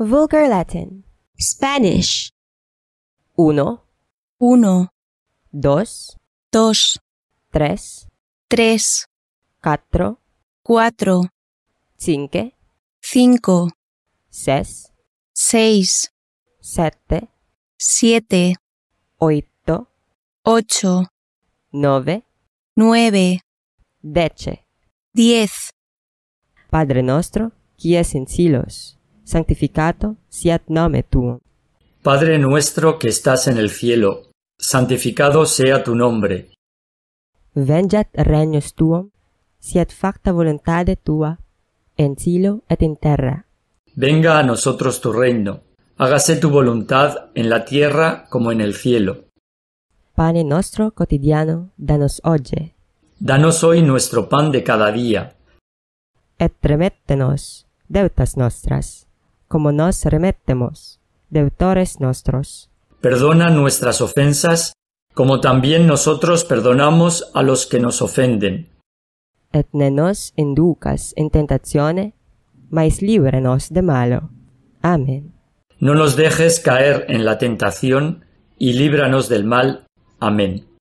Vulgar Latin. Spanish. Uno. Uno. Dos. Dos. Tres. Tres. Cuatro. Cuatro. Cinque. Cinco. Seis. Seis. Sete. Siete. Oito. Ocho. Nove. Nueve. Deche. Diez. Padre nuestro, que en silos santificado sea nome tuo. Padre nuestro que estás en el cielo, santificado sea tu nombre. Vengat facta voluntade tua, en cielo et terra. Venga a nosotros tu reino, hágase tu voluntad en la tierra como en el cielo. Pane nuestro cotidiano, danos hoy. Danos hoy nuestro pan de cada día. deudas como nos remetemos, deutores nuestros. Perdona nuestras ofensas, como también nosotros perdonamos a los que nos ofenden. Et ne nos inducas en tentazione, mas líbranos de malo. Amén. No nos dejes caer en la tentación, y líbranos del mal. Amén.